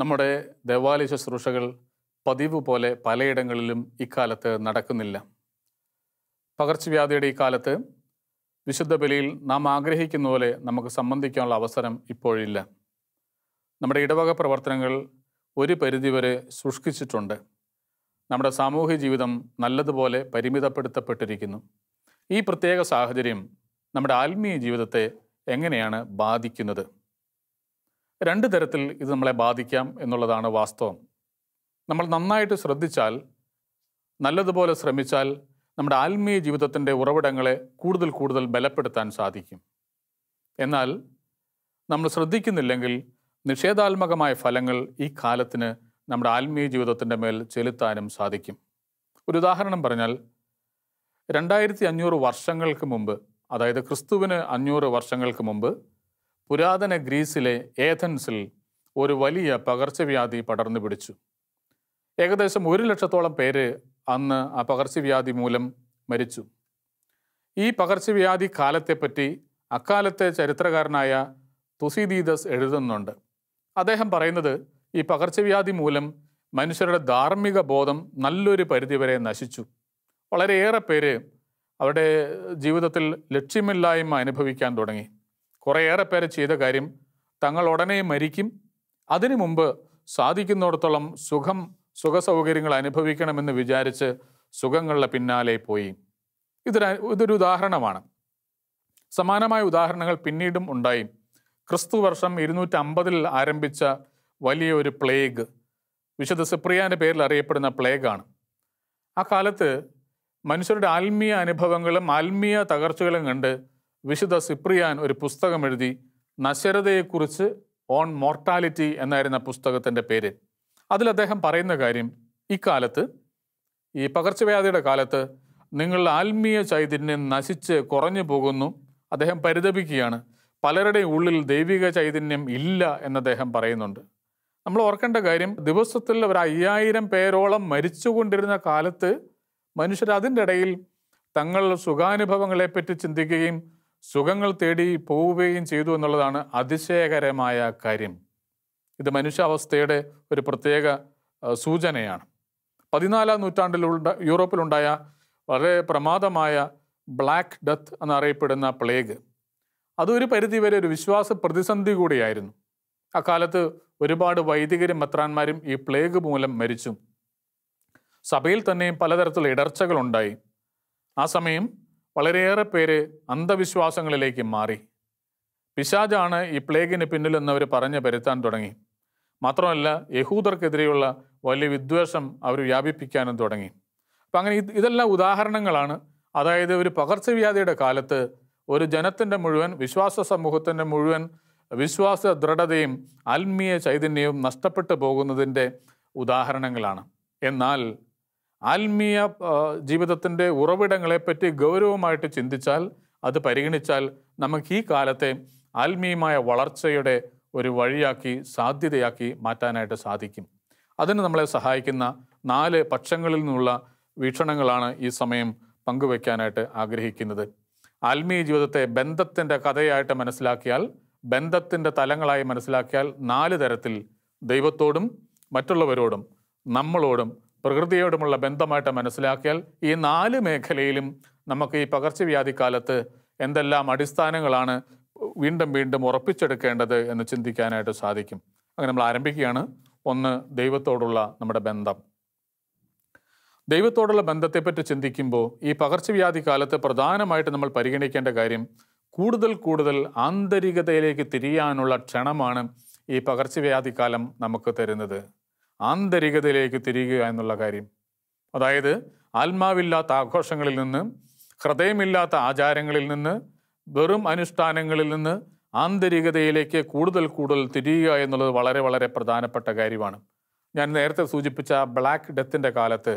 നമ്മുടെ ദേവാലയ ശുശ്രൂഷകൾ പതിവ് പോലെ പലയിടങ്ങളിലും ഇക്കാലത്ത് നടക്കുന്നില്ല പകർച്ചവ്യാധിയുടെ ഈ കാലത്ത് വിശുദ്ധ ബലിയിൽ നാം ആഗ്രഹിക്കുന്ന പോലെ നമുക്ക് സംബന്ധിക്കാനുള്ള അവസരം ഇപ്പോഴില്ല നമ്മുടെ ഇടവക പ്രവർത്തനങ്ങൾ ഒരു പരിധിവരെ സൂക്ഷിച്ചിട്ടുണ്ട് നമ്മുടെ സാമൂഹ്യ ജീവിതം നല്ലതുപോലെ പരിമിതപ്പെടുത്തപ്പെട്ടിരിക്കുന്നു ഈ പ്രത്യേക സാഹചര്യം നമ്മുടെ ആത്മീയ ജീവിതത്തെ എങ്ങനെയാണ് ബാധിക്കുന്നത് രണ്ട് തരത്തിൽ ഇത് നമ്മളെ ബാധിക്കാം എന്നുള്ളതാണ് വാസ്തവം നമ്മൾ നന്നായിട്ട് ശ്രദ്ധിച്ചാൽ നല്ലതുപോലെ ശ്രമിച്ചാൽ നമ്മുടെ ആത്മീയ ജീവിതത്തിൻ്റെ ഉറവിടങ്ങളെ കൂടുതൽ കൂടുതൽ ബലപ്പെടുത്താൻ സാധിക്കും എന്നാൽ നമ്മൾ ശ്രദ്ധിക്കുന്നില്ലെങ്കിൽ നിഷേധാത്മകമായ ഫലങ്ങൾ ഈ കാലത്തിന് നമ്മുടെ ആത്മീയ ജീവിതത്തിൻ്റെ മേൽ ചെലുത്താനും സാധിക്കും ഒരു ഉദാഹരണം പറഞ്ഞാൽ രണ്ടായിരത്തി അഞ്ഞൂറ് വർഷങ്ങൾക്ക് മുമ്പ് അതായത് ക്രിസ്തുവിന് അഞ്ഞൂറ് വർഷങ്ങൾക്ക് മുമ്പ് പുരാതന ഗ്രീസിലെ ഏഥൻസിൽ ഒരു വലിയ പകർച്ചവ്യാധി പടർന്നു പിടിച്ചു ഏകദേശം ഒരു ലക്ഷത്തോളം പേര് അന്ന് ആ പകർച്ചവ്യാധി മൂലം മരിച്ചു ഈ പകർച്ചവ്യാധി കാലത്തെപ്പറ്റി അക്കാലത്തെ ചരിത്രകാരനായ തുസിദീദസ് എഴുതുന്നുണ്ട് അദ്ദേഹം പറയുന്നത് ഈ പകർച്ചവ്യാധി മൂലം മനുഷ്യരുടെ ധാർമ്മിക ബോധം നല്ലൊരു പരിധിവരെ നശിച്ചു വളരെയേറെ പേര് അവരുടെ ജീവിതത്തിൽ ലക്ഷ്യമില്ലായ്മ അനുഭവിക്കാൻ തുടങ്ങി കുറേയേറെ പേര് ചെയ്ത കാര്യം തങ്ങൾ ഉടനെ മരിക്കും അതിനു മുമ്പ് സാധിക്കുന്നിടത്തോളം സുഖം സുഖസൗകര്യങ്ങൾ അനുഭവിക്കണമെന്ന് വിചാരിച്ച് സുഖങ്ങളുടെ പിന്നാലെ പോയി ഇതൊരു ഇതൊരു ഉദാഹരണമാണ് സമാനമായ ഉദാഹരണങ്ങൾ പിന്നീടും ഉണ്ടായി ക്രിസ്തു വർഷം ഇരുന്നൂറ്റി അമ്പതിൽ ആരംഭിച്ച വലിയൊരു പ്ലേഗ് വിശുദ്ധ സിപ്രിയാൻ്റെ പേരിൽ അറിയപ്പെടുന്ന പ്ലേഗാണ് ആ കാലത്ത് മനുഷ്യരുടെ ആത്മീയ അനുഭവങ്ങളും ആത്മീയ തകർച്ചകളും കണ്ട് വിശുദ്ധ സിപ്രിയാൻ ഒരു പുസ്തകം എഴുതി നശ്വരതയെക്കുറിച്ച് ഓൺ മോർട്ടാലിറ്റി എന്നായിരുന്ന പുസ്തകത്തിൻ്റെ പേര് അതിൽ അദ്ദേഹം പറയുന്ന കാര്യം ഇക്കാലത്ത് ഈ പകർച്ചവ്യാധിയുടെ കാലത്ത് നിങ്ങളുടെ ആത്മീയ ചൈതന്യം നശിച്ച് കുറഞ്ഞു പോകുന്നു അദ്ദേഹം പരിതപിക്കുകയാണ് പലരുടെയും ഉള്ളിൽ ദൈവിക ചൈതന്യം ഇല്ല എന്ന് അദ്ദേഹം പറയുന്നുണ്ട് നമ്മൾ ഓർക്കേണ്ട കാര്യം ദിവസത്തിൽ ഒരു അയ്യായിരം പേരോളം മരിച്ചുകൊണ്ടിരുന്ന കാലത്ത് മനുഷ്യർ അതിൻ്റെ ഇടയിൽ തങ്ങളുടെ സുഖാനുഭവങ്ങളെപ്പറ്റി ചിന്തിക്കുകയും സുഖങ്ങൾ തേടി പോവുകയും ചെയ്തു എന്നുള്ളതാണ് അതിശയകരമായ കാര്യം ഇത് മനുഷ്യാവസ്ഥയുടെ ഒരു പ്രത്യേക സൂചനയാണ് പതിനാലാം നൂറ്റാണ്ടിലുണ്ട യൂറോപ്പിലുണ്ടായ വളരെ പ്രമാദമായ ബ്ലാക്ക് ഡെത്ത് എന്നറിയപ്പെടുന്ന പ്ലേഗ് അതൊരു പരിധിവരെ ഒരു വിശ്വാസ പ്രതിസന്ധി കൂടിയായിരുന്നു അക്കാലത്ത് ഒരുപാട് വൈദികരും മെത്രാന്മാരും ഈ പ്ലേഗ് മൂലം മരിച്ചു സഭയിൽ തന്നെയും പലതരത്തിലുള്ള ഇടർച്ചകളുണ്ടായി ആ സമയം വളരെയേറെ പേര് അന്ധവിശ്വാസങ്ങളിലേക്ക് മാറി പിശാജാണ് ഈ പ്ലേഗിന് പിന്നിലെന്നവർ പറഞ്ഞ് പരുത്താൻ തുടങ്ങി മാത്രമല്ല യഹൂദർക്കെതിരെയുള്ള വലിയ വിദ്വേഷം അവർ വ്യാപിപ്പിക്കാനും തുടങ്ങി അപ്പം അങ്ങനെ ഇതെല്ലാം ഉദാഹരണങ്ങളാണ് അതായത് ഒരു പകർച്ചവ്യാധിയുടെ കാലത്ത് ഒരു ജനത്തിൻ്റെ മുഴുവൻ വിശ്വാസ സമൂഹത്തിൻ്റെ മുഴുവൻ വിശ്വാസ ദൃഢതയും ആത്മീയ ചൈതന്യവും നഷ്ടപ്പെട്ടു പോകുന്നതിൻ്റെ ഉദാഹരണങ്ങളാണ് എന്നാൽ ആത്മീയ ജീവിതത്തിൻ്റെ ഉറവിടങ്ങളെപ്പറ്റി ഗൗരവമായിട്ട് ചിന്തിച്ചാൽ അത് പരിഗണിച്ചാൽ നമുക്ക് ഈ കാലത്തെ ആത്മീയമായ വളർച്ചയുടെ ഒരു വഴിയാക്കി സാധ്യതയാക്കി മാറ്റാനായിട്ട് സാധിക്കും അതിന് നമ്മളെ സഹായിക്കുന്ന നാല് പക്ഷങ്ങളിൽ നിന്നുള്ള വീക്ഷണങ്ങളാണ് ഈ സമയം പങ്കുവയ്ക്കാനായിട്ട് ആഗ്രഹിക്കുന്നത് ആത്മീയ ജീവിതത്തെ ബന്ധത്തിൻ്റെ കഥയായിട്ട് മനസ്സിലാക്കിയാൽ ബന്ധത്തിൻ്റെ തലങ്ങളായി മനസ്സിലാക്കിയാൽ നാല് തരത്തിൽ ദൈവത്തോടും മറ്റുള്ളവരോടും നമ്മളോടും പ്രകൃതിയോടുമുള്ള ബന്ധമായിട്ട് മനസ്സിലാക്കിയാൽ ഈ നാല് മേഖലയിലും നമുക്ക് ഈ പകർച്ചവ്യാധിക്കാലത്ത് എന്തെല്ലാം അടിസ്ഥാനങ്ങളാണ് വീണ്ടും വീണ്ടും ഉറപ്പിച്ചെടുക്കേണ്ടത് എന്ന് ചിന്തിക്കാനായിട്ട് സാധിക്കും അങ്ങനെ നമ്മൾ ആരംഭിക്കുകയാണ് ഒന്ന് ദൈവത്തോടുള്ള നമ്മുടെ ബന്ധം ദൈവത്തോടുള്ള ബന്ധത്തെപ്പറ്റി ചിന്തിക്കുമ്പോൾ ഈ പകർച്ചവ്യാധി കാലത്ത് പ്രധാനമായിട്ട് നമ്മൾ പരിഗണിക്കേണ്ട കാര്യം കൂടുതൽ കൂടുതൽ ആന്തരികതയിലേക്ക് തിരിയാനുള്ള ക്ഷണമാണ് ഈ പകർച്ചവ്യാധി കാലം നമുക്ക് തരുന്നത് ആന്തരികതയിലേക്ക് തിരിയുക എന്നുള്ള കാര്യം അതായത് ആത്മാവില്ലാത്ത ആഘോഷങ്ങളിൽ നിന്ന് ഹൃദയമില്ലാത്ത ആചാരങ്ങളിൽ നിന്ന് വെറും അനുഷ്ഠാനങ്ങളിൽ നിന്ന് ആന്തരികതയിലേക്ക് കൂടുതൽ കൂടുതൽ തിരിയുക എന്നുള്ളത് വളരെ വളരെ പ്രധാനപ്പെട്ട കാര്യമാണ് ഞാൻ നേരത്തെ സൂചിപ്പിച്ച ബ്ലാക്ക് ഡെത്തിൻ്റെ കാലത്ത്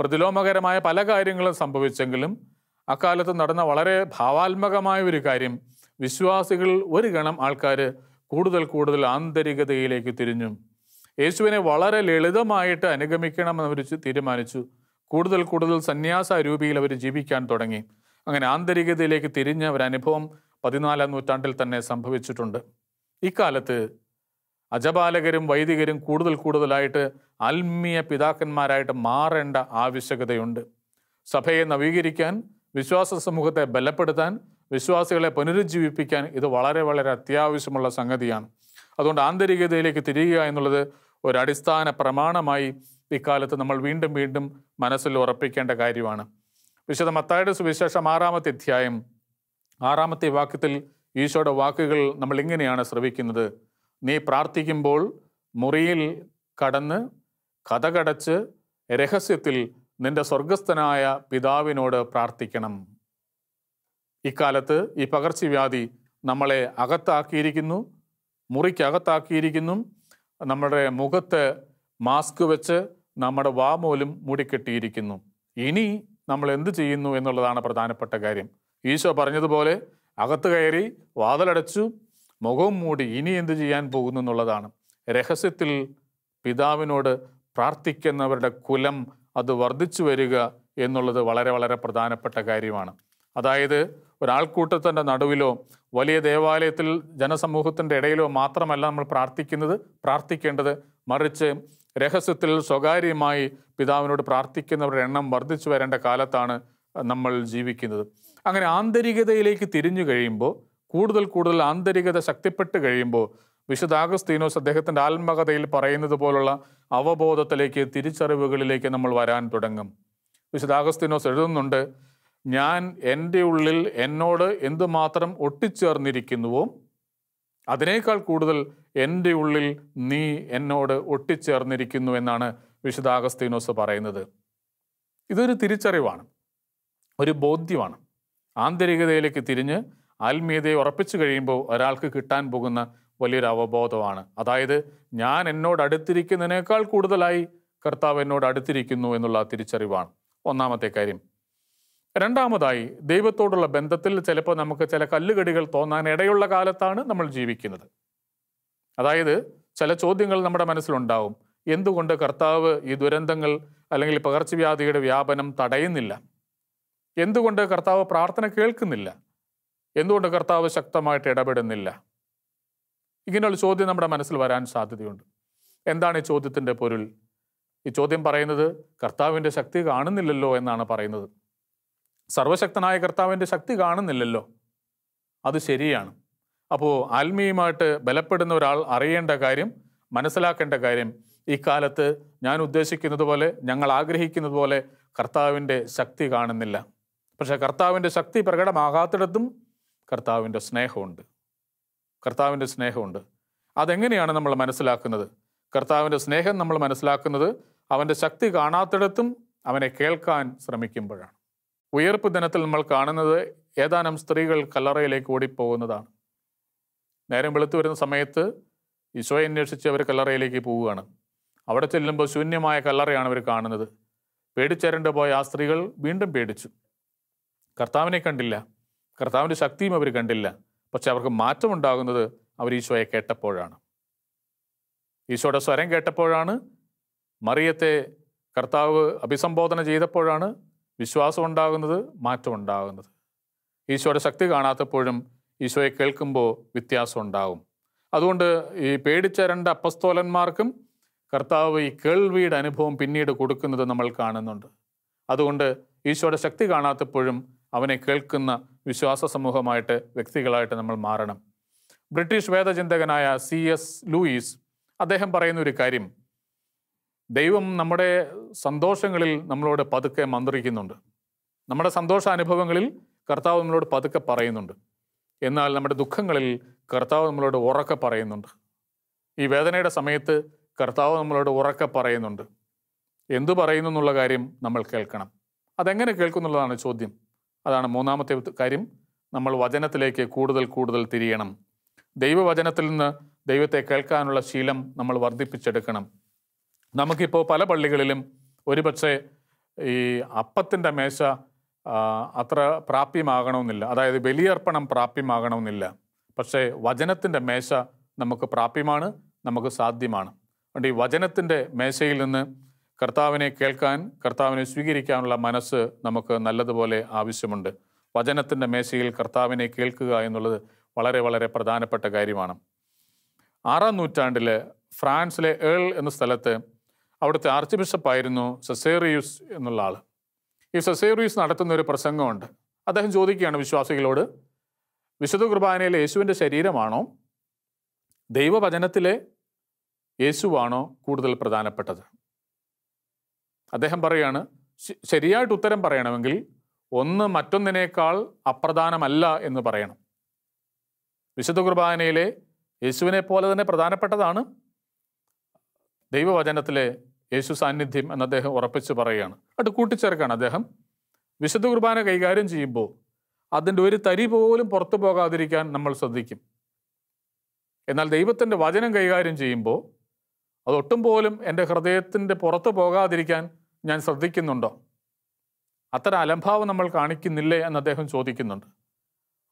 പ്രതിലോമകരമായ പല കാര്യങ്ങളും സംഭവിച്ചെങ്കിലും അക്കാലത്ത് നടന്ന വളരെ ഭാവാത്മകമായ ഒരു കാര്യം വിശ്വാസികൾ ഒരു ഗണം ആൾക്കാർ കൂടുതൽ കൂടുതൽ ആന്തരികതയിലേക്ക് തിരിഞ്ഞു യേശുവിനെ വളരെ ലളിതമായിട്ട് അനുഗമിക്കണമെന്ന് അവർ തീരുമാനിച്ചു കൂടുതൽ കൂടുതൽ സന്യാസ രൂപിയിൽ അവർ ജീവിക്കാൻ തുടങ്ങി അങ്ങനെ ആന്തരികതയിലേക്ക് തിരിഞ്ഞ അനുഭവം പതിനാലാം നൂറ്റാണ്ടിൽ തന്നെ സംഭവിച്ചിട്ടുണ്ട് ഇക്കാലത്ത് അജപാലകരും വൈദികരും കൂടുതൽ കൂടുതലായിട്ട് ആത്മീയ പിതാക്കന്മാരായിട്ട് മാറേണ്ട ആവശ്യകതയുണ്ട് സഭയെ നവീകരിക്കാൻ വിശ്വാസ സമൂഹത്തെ ബലപ്പെടുത്താൻ വിശ്വാസികളെ പുനരുജ്ജീവിപ്പിക്കാൻ ഇത് വളരെ വളരെ അത്യാവശ്യമുള്ള സംഗതിയാണ് അതുകൊണ്ട് ആന്തരികതയിലേക്ക് തിരിയുക എന്നുള്ളത് ഒരടിസ്ഥാന പ്രമാണമായി ഇക്കാലത്ത് നമ്മൾ വീണ്ടും വീണ്ടും മനസ്സിൽ ഉറപ്പിക്കേണ്ട കാര്യമാണ് വിശുദ്ധ മത്തായുടെ സുവിശേഷം ആറാമത്തെ അധ്യായം ആറാമത്തെ വാക്യത്തിൽ ഈശോയുടെ വാക്കുകൾ നമ്മൾ ഇങ്ങനെയാണ് ശ്രവിക്കുന്നത് നീ പ്രാർത്ഥിക്കുമ്പോൾ മുറിയിൽ കടന്ന് കഥകടച്ച് രഹസ്യത്തിൽ നിന്റെ സ്വർഗസ്ഥനായ പിതാവിനോട് പ്രാർത്ഥിക്കണം ഇക്കാലത്ത് ഈ പകർച്ചവ്യാധി നമ്മളെ അകത്താക്കിയിരിക്കുന്നു മുറിക്കകത്താക്കിയിരിക്കുന്നു നമ്മുടെ മുഖത്ത് മാസ്ക് വെച്ച് നമ്മുടെ വാമൂലും മൂടിക്കെട്ടിയിരിക്കുന്നു ഇനി നമ്മൾ എന്ത് ചെയ്യുന്നു എന്നുള്ളതാണ് പ്രധാനപ്പെട്ട കാര്യം ഈശോ പറഞ്ഞതുപോലെ അകത്ത് കയറി വാതിലടച്ചു മുഖവും മൂടി ഇനി എന്ത് ചെയ്യാൻ പോകുന്നു എന്നുള്ളതാണ് രഹസ്യത്തിൽ പിതാവിനോട് പ്രാർത്ഥിക്കുന്നവരുടെ കുലം അത് വർദ്ധിച്ചു വരിക എന്നുള്ളത് വളരെ വളരെ പ്രധാനപ്പെട്ട കാര്യമാണ് അതായത് ഒരാൾക്കൂട്ടത്തിൻ്റെ നടുവിലോ വലിയ ദേവാലയത്തിൽ ജനസമൂഹത്തിൻ്റെ ഇടയിലോ മാത്രമല്ല നമ്മൾ പ്രാർത്ഥിക്കുന്നത് പ്രാർത്ഥിക്കേണ്ടത് മറിച്ച് രഹസ്യത്തിൽ സ്വകാര്യമായി പിതാവിനോട് പ്രാർത്ഥിക്കുന്നവരുടെ എണ്ണം വർദ്ധിച്ചു വരേണ്ട കാലത്താണ് നമ്മൾ ജീവിക്കുന്നത് അങ്ങനെ ആന്തരികതയിലേക്ക് തിരിഞ്ഞു കഴിയുമ്പോൾ കൂടുതൽ കൂടുതൽ ആന്തരികത ശക്തിപ്പെട്ട് കഴിയുമ്പോൾ വിശുദ്ധാഗസ്തീനോസ് അദ്ദേഹത്തിൻ്റെ ആത്മകഥയിൽ പറയുന്നത് പോലുള്ള അവബോധത്തിലേക്ക് തിരിച്ചറിവുകളിലേക്ക് നമ്മൾ വരാൻ തുടങ്ങും വിശുദ്ധാഗസ്തീനോസ് എഴുതുന്നുണ്ട് ഞാൻ എൻ്റെ ഉള്ളിൽ എന്നോട് എന്തുമാത്രം ഒട്ടിച്ചേർന്നിരിക്കുന്നുവോ അതിനേക്കാൾ കൂടുതൽ എൻ്റെ ഉള്ളിൽ നീ എന്നോട് ഒട്ടിച്ചേർന്നിരിക്കുന്നു എന്നാണ് വിശുദ്ധാഗസ്തീനോസ് പറയുന്നത് ഇതൊരു തിരിച്ചറിവാണ് ഒരു ബോധ്യമാണ് ആന്തരികതയിലേക്ക് തിരിഞ്ഞ് ആത്മീയതയെ ഉറപ്പിച്ചു കഴിയുമ്പോൾ ഒരാൾക്ക് കിട്ടാൻ പോകുന്ന വലിയൊരു അവബോധമാണ് അതായത് ഞാൻ എന്നോട് അടുത്തിരിക്കുന്നതിനേക്കാൾ കൂടുതലായി കർത്താവ് എന്നോട് അടുത്തിരിക്കുന്നു എന്നുള്ള തിരിച്ചറിവാണ് ഒന്നാമത്തെ കാര്യം രണ്ടാമതായി ദൈവത്തോടുള്ള ബന്ധത്തിൽ ചിലപ്പോൾ നമുക്ക് ചില കല്ലുകടികൾ തോന്നാൻ ഇടയുള്ള കാലത്താണ് നമ്മൾ ജീവിക്കുന്നത് അതായത് ചില ചോദ്യങ്ങൾ നമ്മുടെ മനസ്സിലുണ്ടാവും എന്തുകൊണ്ട് കർത്താവ് ഈ ദുരന്തങ്ങൾ അല്ലെങ്കിൽ പകർച്ചവ്യാധിയുടെ വ്യാപനം തടയുന്നില്ല എന്തുകൊണ്ട് കർത്താവ് പ്രാർത്ഥന കേൾക്കുന്നില്ല എന്തുകൊണ്ട് കർത്താവ് ശക്തമായിട്ട് ഇടപെടുന്നില്ല ഇങ്ങനെയുള്ള ചോദ്യം നമ്മുടെ മനസ്സിൽ വരാൻ സാധ്യതയുണ്ട് എന്താണ് ഈ ചോദ്യത്തിൻ്റെ പൊരുൾ ഈ ചോദ്യം പറയുന്നത് കർത്താവിൻ്റെ ശക്തി കാണുന്നില്ലല്ലോ എന്നാണ് പറയുന്നത് സർവശക്തനായ കർത്താവിൻ്റെ ശക്തി കാണുന്നില്ലല്ലോ അത് ശരിയാണ് അപ്പോൾ ആത്മീയമായിട്ട് ബലപ്പെടുന്ന ഒരാൾ അറിയേണ്ട കാര്യം മനസ്സിലാക്കേണ്ട കാര്യം ഇക്കാലത്ത് ഞാൻ ഉദ്ദേശിക്കുന്നത് പോലെ ഞങ്ങൾ ആഗ്രഹിക്കുന്നത് പോലെ കർത്താവിൻ്റെ ശക്തി കാണുന്നില്ല പക്ഷേ കർത്താവിൻ്റെ ശക്തി പ്രകടമാകാത്തിടത്തും കർത്താവിൻ്റെ സ്നേഹമുണ്ട് കർത്താവിൻ്റെ സ്നേഹമുണ്ട് അതെങ്ങനെയാണ് നമ്മൾ മനസ്സിലാക്കുന്നത് കർത്താവിൻ്റെ സ്നേഹം നമ്മൾ മനസ്സിലാക്കുന്നത് അവൻ്റെ ശക്തി കാണാത്തിടത്തും അവനെ കേൾക്കാൻ ശ്രമിക്കുമ്പോഴാണ് ഉയർപ്പ് ദിനത്തിൽ നമ്മൾ കാണുന്നത് ഏതാനും സ്ത്രീകൾ കല്ലറയിലേക്ക് ഓടിപ്പോകുന്നതാണ് നേരം വെളുത്തു വരുന്ന സമയത്ത് ഈശോയെ അന്വേഷിച്ച് അവർ കല്ലറയിലേക്ക് പോവുകയാണ് അവിടെ ചെല്ലുമ്പോൾ ശൂന്യമായ കല്ലറയാണ് അവർ കാണുന്നത് പേടിച്ചേരേണ്ട പോയ ആ സ്ത്രീകൾ വീണ്ടും പേടിച്ചു കർത്താവിനെ കണ്ടില്ല കർത്താവിൻ്റെ ശക്തിയും അവർ കണ്ടില്ല പക്ഷെ അവർക്ക് മാറ്റമുണ്ടാകുന്നത് അവർ ഈശോയെ കേട്ടപ്പോഴാണ് ഈശോയുടെ സ്വരം കേട്ടപ്പോഴാണ് മറിയത്തെ കർത്താവ് അഭിസംബോധന ചെയ്തപ്പോഴാണ് വിശ്വാസം ഉണ്ടാകുന്നത് മാറ്റം ഉണ്ടാകുന്നത് ഈശോയുടെ ശക്തി കാണാത്തപ്പോഴും ഈശോയെ കേൾക്കുമ്പോൾ വ്യത്യാസം ഉണ്ടാകും അതുകൊണ്ട് ഈ പേടിച്ച രണ്ട് അപ്പസ്തോലന്മാർക്കും കർത്താവ് ഈ കേൾവിയുടെ അനുഭവം പിന്നീട് കൊടുക്കുന്നത് നമ്മൾ കാണുന്നുണ്ട് അതുകൊണ്ട് ഈശോയുടെ ശക്തി കാണാത്തപ്പോഴും അവനെ കേൾക്കുന്ന വിശ്വാസ സമൂഹമായിട്ട് വ്യക്തികളായിട്ട് നമ്മൾ മാറണം ബ്രിട്ടീഷ് വേദചിന്തകനായ സി എസ് ലൂയിസ് അദ്ദേഹം പറയുന്ന ഒരു കാര്യം ദൈവം നമ്മുടെ സന്തോഷങ്ങളിൽ നമ്മളോട് പതുക്കെ മന്ത്രിക്കുന്നുണ്ട് നമ്മുടെ സന്തോഷ അനുഭവങ്ങളിൽ കർത്താവ് നമ്മളോട് പതുക്കെ പറയുന്നുണ്ട് എന്നാൽ നമ്മുടെ ദുഃഖങ്ങളിൽ കർത്താവ് നമ്മളോട് ഉറക്കെ പറയുന്നുണ്ട് ഈ വേദനയുടെ സമയത്ത് കർത്താവ് നമ്മളോട് ഉറക്കെ പറയുന്നുണ്ട് എന്തു പറയുന്നു എന്നുള്ള കാര്യം നമ്മൾ കേൾക്കണം അതെങ്ങനെ കേൾക്കുന്നുള്ളതാണ് ചോദ്യം അതാണ് മൂന്നാമത്തെ കാര്യം നമ്മൾ വചനത്തിലേക്ക് കൂടുതൽ കൂടുതൽ തിരിയണം ദൈവവചനത്തിൽ നിന്ന് ദൈവത്തെ കേൾക്കാനുള്ള ശീലം നമ്മൾ വർദ്ധിപ്പിച്ചെടുക്കണം നമുക്കിപ്പോൾ പല പള്ളികളിലും ഒരുപക്ഷെ ഈ അപ്പത്തിൻ്റെ മേശ അത്ര പ്രാപ്യമാകണമെന്നില്ല അതായത് ബലിയർപ്പണം പ്രാപ്യമാകണമെന്നില്ല പക്ഷേ വചനത്തിൻ്റെ മേശ നമുക്ക് പ്രാപ്യമാണ് നമുക്ക് സാധ്യമാണ് അതുകൊണ്ട് ഈ വചനത്തിൻ്റെ മേശയിൽ നിന്ന് കർത്താവിനെ കേൾക്കാൻ കർത്താവിനെ സ്വീകരിക്കാനുള്ള മനസ്സ് നമുക്ക് നല്ലതുപോലെ ആവശ്യമുണ്ട് വചനത്തിൻ്റെ മേശയിൽ കർത്താവിനെ കേൾക്കുക എന്നുള്ളത് വളരെ വളരെ പ്രധാനപ്പെട്ട കാര്യമാണ് ആറാം നൂറ്റാണ്ടിൽ ഫ്രാൻസിലെ ഏൾ എന്ന സ്ഥലത്ത് അവിടുത്തെ ആർച്ച് ബിഷപ്പായിരുന്നു സസേറിയൂസ് എന്നുള്ള ആൾ ഈ സസേറിയൂസ് നടത്തുന്ന ഒരു പ്രസംഗമുണ്ട് അദ്ദേഹം ചോദിക്കുകയാണ് വിശ്വാസികളോട് വിശുദ്ധ കുർബാനയിലെ യേശുവിൻ്റെ ശരീരമാണോ ദൈവവചനത്തിലെ യേശുവാണോ കൂടുതൽ പ്രധാനപ്പെട്ടത് അദ്ദേഹം പറയാണ് ശരിയായിട്ട് ഉത്തരം പറയണമെങ്കിൽ ഒന്ന് മറ്റൊന്നിനേക്കാൾ അപ്രധാനമല്ല എന്ന് പറയണം വിശുദ്ധ കുർബാനയിലെ യേശുവിനെ പോലെ തന്നെ പ്രധാനപ്പെട്ടതാണ് ദൈവവചനത്തിലെ യേശു സാന്നിധ്യം എന്ന് അദ്ദേഹം ഉറപ്പിച്ച് പറയുകയാണ് അത് കൂട്ടിച്ചേർക്കാണ് അദ്ദേഹം വിശുദ്ധ കുർബാന കൈകാര്യം ചെയ്യുമ്പോൾ അതിൻ്റെ ഒരു തരി പോലും പുറത്തു പോകാതിരിക്കാൻ നമ്മൾ ശ്രദ്ധിക്കും എന്നാൽ ദൈവത്തിൻ്റെ വചനം കൈകാര്യം ചെയ്യുമ്പോൾ അതൊട്ടും പോലും എൻ്റെ ഹൃദയത്തിൻ്റെ പുറത്തു പോകാതിരിക്കാൻ ഞാൻ ശ്രദ്ധിക്കുന്നുണ്ടോ അത്തരം അലംഭാവം നമ്മൾ കാണിക്കുന്നില്ലേ എന്ന് അദ്ദേഹം ചോദിക്കുന്നുണ്ട്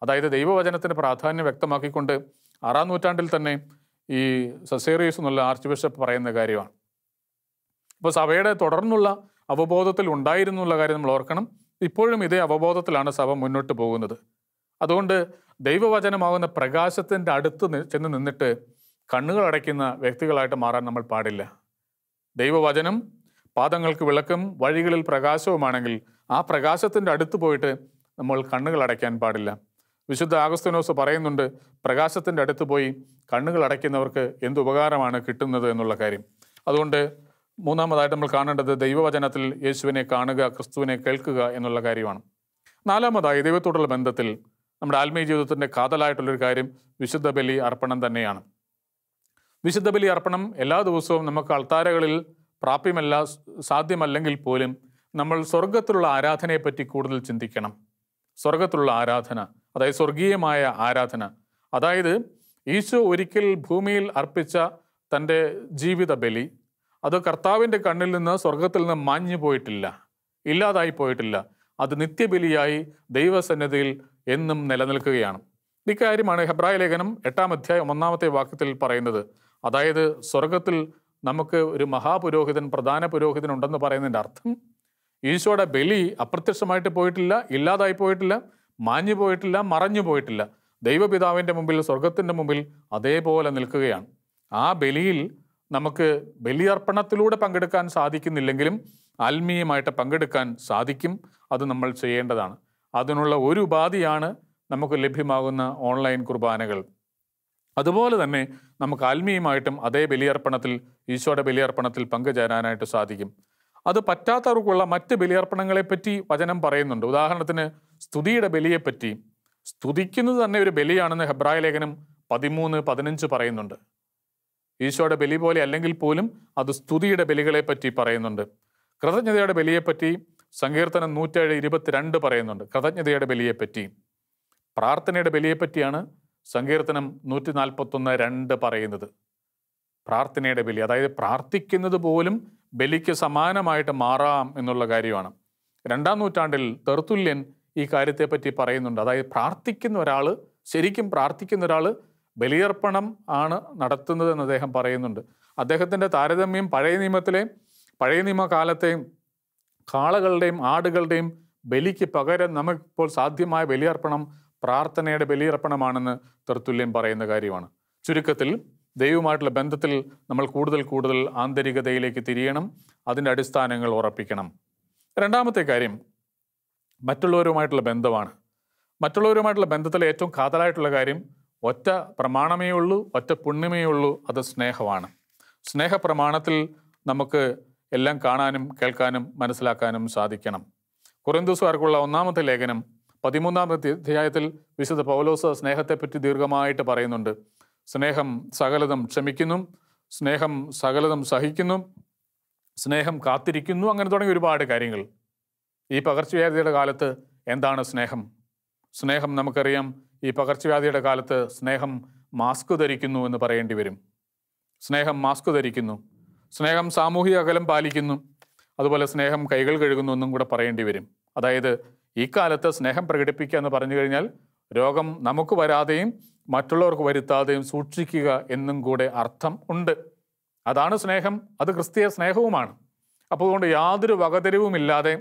അതായത് ദൈവവചനത്തിന് പ്രാധാന്യം വ്യക്തമാക്കിക്കൊണ്ട് ആറാം നൂറ്റാണ്ടിൽ തന്നെ ഈ സസേറിയസ് എന്നുള്ള ആർച്ച് ബിഷപ്പ് പറയുന്ന കാര്യമാണ് അപ്പോൾ സഭയുടെ തുടർന്നുള്ള അവബോധത്തിൽ ഉണ്ടായിരുന്നുള്ള കാര്യം നമ്മൾ ഓർക്കണം ഇപ്പോഴും ഇതേ അവബോധത്തിലാണ് സഭ മുന്നോട്ട് പോകുന്നത് അതുകൊണ്ട് ദൈവവചനമാകുന്ന പ്രകാശത്തിൻ്റെ അടുത്ത് ചെന്ന് നിന്നിട്ട് കണ്ണുകൾ അടയ്ക്കുന്ന വ്യക്തികളായിട്ട് മാറാൻ നമ്മൾ പാടില്ല ദൈവവചനം പാദങ്ങൾക്ക് വിളക്കും വഴികളിൽ പ്രകാശവുമാണെങ്കിൽ ആ പ്രകാശത്തിൻ്റെ അടുത്ത് പോയിട്ട് നമ്മൾ കണ്ണുകൾ അടയ്ക്കാൻ പാടില്ല വിശുദ്ധ ആഗസ്തനോസ് പറയുന്നുണ്ട് പ്രകാശത്തിൻ്റെ അടുത്ത് പോയി കണ്ണുകൾ അടയ്ക്കുന്നവർക്ക് എന്ത് ഉപകാരമാണ് കിട്ടുന്നത് എന്നുള്ള കാര്യം അതുകൊണ്ട് മൂന്നാമതായിട്ട് നമ്മൾ കാണേണ്ടത് ദൈവവചനത്തിൽ യേശുവിനെ കാണുക ക്രിസ്തുവിനെ കേൾക്കുക എന്നുള്ള കാര്യമാണ് നാലാമതായി ദൈവത്തോടുള്ള ബന്ധത്തിൽ നമ്മുടെ ആത്മീയ ജീവിതത്തിൻ്റെ കാതലായിട്ടുള്ളൊരു കാര്യം വിശുദ്ധ ബലി അർപ്പണം തന്നെയാണ് വിശുദ്ധ ബലി അർപ്പണം എല്ലാ ദിവസവും നമുക്ക് അൾത്താരകളിൽ പ്രാപ്യമല്ല സാധ്യമല്ലെങ്കിൽ പോലും നമ്മൾ സ്വർഗത്തിലുള്ള ആരാധനയെപ്പറ്റി കൂടുതൽ ചിന്തിക്കണം സ്വർഗത്തിലുള്ള ആരാധന അതായത് സ്വർഗീയമായ ആരാധന അതായത് ഈശോ ഒരിക്കൽ ഭൂമിയിൽ അർപ്പിച്ച തൻ്റെ ജീവിത ബലി അത് കർത്താവിൻ്റെ കണ്ണിൽ നിന്ന് സ്വർഗത്തിൽ നിന്ന് മാഞ്ഞു പോയിട്ടില്ല ഇല്ലാതായി പോയിട്ടില്ല അത് നിത്യബലിയായി ദൈവസന്നിധിയിൽ എന്നും നിലനിൽക്കുകയാണ് ഇക്കാര്യമാണ് ഹെബ്രായ ലേഖനം എട്ടാം അധ്യായം ഒന്നാമത്തെ വാക്യത്തിൽ പറയുന്നത് അതായത് സ്വർഗത്തിൽ നമുക്ക് ഒരു മഹാപുരോഹിതൻ പ്രധാന പുരോഹിതൻ ഉണ്ടെന്ന് പറയുന്നതിൻ്റെ അർത്ഥം ഈശോയുടെ ബലി അപ്രത്യക്ഷമായിട്ട് പോയിട്ടില്ല ഇല്ലാതായി പോയിട്ടില്ല മാഞ്ഞു പോയിട്ടില്ല മറഞ്ഞു പോയിട്ടില്ല ദൈവപിതാവിൻ്റെ മുമ്പിൽ സ്വർഗത്തിൻ്റെ മുമ്പിൽ അതേപോലെ നിൽക്കുകയാണ് ആ ബലിയിൽ നമുക്ക് ബലിയർപ്പണത്തിലൂടെ പങ്കെടുക്കാൻ സാധിക്കുന്നില്ലെങ്കിലും ആത്മീയമായിട്ട് പങ്കെടുക്കാൻ സാധിക്കും അത് നമ്മൾ ചെയ്യേണ്ടതാണ് അതിനുള്ള ഒരു ഉപാധിയാണ് നമുക്ക് ലഭ്യമാകുന്ന ഓൺലൈൻ കുർബാനകൾ അതുപോലെ തന്നെ നമുക്ക് ആത്മീയമായിട്ടും അതേ ബലിയർപ്പണത്തിൽ ഈശോയുടെ ബലിയർപ്പണത്തിൽ പങ്കുചേരാനായിട്ട് സാധിക്കും അത് പറ്റാത്തവർക്കുള്ള മറ്റ് ബലിയർപ്പണങ്ങളെപ്പറ്റി വചനം പറയുന്നുണ്ട് ഉദാഹരണത്തിന് സ്തുതിയുടെ ബലിയെപ്പറ്റി സ്തുതിക്കുന്നത് തന്നെ ഒരു ബലിയാണെന്ന് ഹെബ്രായ ലേഖനം പതിമൂന്ന് പതിനഞ്ച് പറയുന്നുണ്ട് ഈശോയുടെ ബലി പോലെ അല്ലെങ്കിൽ പോലും അത് സ്തുതിയുടെ ബലികളെ പറ്റി പറയുന്നുണ്ട് കൃതജ്ഞതയുടെ ബലിയെപ്പറ്റി സങ്കീർത്തനം നൂറ്റേഴ് ഇരുപത്തിരണ്ട് പറയുന്നുണ്ട് കൃതജ്ഞതയുടെ ബലിയെപ്പറ്റി പ്രാർത്ഥനയുടെ ബലിയെപ്പറ്റിയാണ് സങ്കീർത്തനം നൂറ്റി നാൽപ്പത്തൊന്ന് രണ്ട് പറയുന്നത് പ്രാർത്ഥനയുടെ ബലി അതായത് പ്രാർത്ഥിക്കുന്നത് പോലും ബലിക്ക് സമാനമായിട്ട് മാറാം എന്നുള്ള കാര്യമാണ് രണ്ടാം നൂറ്റാണ്ടിൽ തെർത്തുല്യൻ ഈ കാര്യത്തെപ്പറ്റി പറയുന്നുണ്ട് അതായത് പ്രാർത്ഥിക്കുന്ന ഒരാൾ ശരിക്കും പ്രാർത്ഥിക്കുന്ന ഒരാൾ ബലിയർപ്പണം ആണ് നടത്തുന്നതെന്ന് അദ്ദേഹം പറയുന്നുണ്ട് അദ്ദേഹത്തിൻ്റെ താരതമ്യം പഴയ നിയമത്തിലെയും പഴയ നിയമകാലത്തെയും കാളകളുടെയും ആടുകളുടെയും ബലിക്ക് പകരം നമുക്കിപ്പോൾ സാധ്യമായ ബലിയർപ്പണം പ്രാർത്ഥനയുടെ ബലിയർപ്പണമാണെന്ന് തെർത്തുല്യം പറയുന്ന കാര്യമാണ് ചുരുക്കത്തിൽ ദൈവമായിട്ടുള്ള ബന്ധത്തിൽ നമ്മൾ കൂടുതൽ കൂടുതൽ ആന്തരികതയിലേക്ക് തിരിയണം അതിൻ്റെ അടിസ്ഥാനങ്ങൾ ഉറപ്പിക്കണം രണ്ടാമത്തെ കാര്യം മറ്റുള്ളവരുമായിട്ടുള്ള ബന്ധമാണ് മറ്റുള്ളവരുമായിട്ടുള്ള ബന്ധത്തിലെ ഏറ്റവും കാതലായിട്ടുള്ള കാര്യം ഒറ്റ പ്രമാണമേ ഉള്ളൂ ഒറ്റ പുണ്യമേ ഉള്ളൂ അത് സ്നേഹമാണ് സ്നേഹപ്രമാണത്തിൽ നമുക്ക് എല്ലാം കാണാനും കേൾക്കാനും മനസ്സിലാക്കാനും സാധിക്കണം കുറുന്തൂസുകാർക്കുള്ള ഒന്നാമത്തെ ലേഖനം പതിമൂന്നാമത്തെ അധ്യായത്തിൽ വിശുദ്ധ പൗലോസ് സ്നേഹത്തെപ്പറ്റി ദീർഘമായിട്ട് പറയുന്നുണ്ട് സ്നേഹം സകലതും ക്ഷമിക്കുന്നു സ്നേഹം സകലതും സഹിക്കുന്നു സ്നേഹം കാത്തിരിക്കുന്നു അങ്ങനെ തുടങ്ങി ഒരുപാട് കാര്യങ്ങൾ ഈ പകർച്ചവ്യാധിയുടെ കാലത്ത് എന്താണ് സ്നേഹം സ്നേഹം നമുക്കറിയാം ഈ പകർച്ചവ്യാധിയുടെ കാലത്ത് സ്നേഹം മാസ്ക് ധരിക്കുന്നു എന്ന് പറയേണ്ടി വരും സ്നേഹം മാസ്ക് ധരിക്കുന്നു സ്നേഹം സാമൂഹിക അകലം പാലിക്കുന്നു അതുപോലെ സ്നേഹം കൈകൾ കഴുകുന്നു എന്നും കൂടെ പറയേണ്ടി വരും അതായത് ഈ കാലത്ത് സ്നേഹം പ്രകടിപ്പിക്കുക എന്ന് പറഞ്ഞു കഴിഞ്ഞാൽ രോഗം നമുക്ക് വരാതെയും മറ്റുള്ളവർക്ക് വരുത്താതെയും സൂക്ഷിക്കുക എന്നും കൂടെ അർത്ഥം ഉണ്ട് അതാണ് സ്നേഹം അത് ക്രിസ്തീയ സ്നേഹവുമാണ് അപ്പോൾ അതുകൊണ്ട് യാതൊരു വകതിരിവുമില്ലാതെ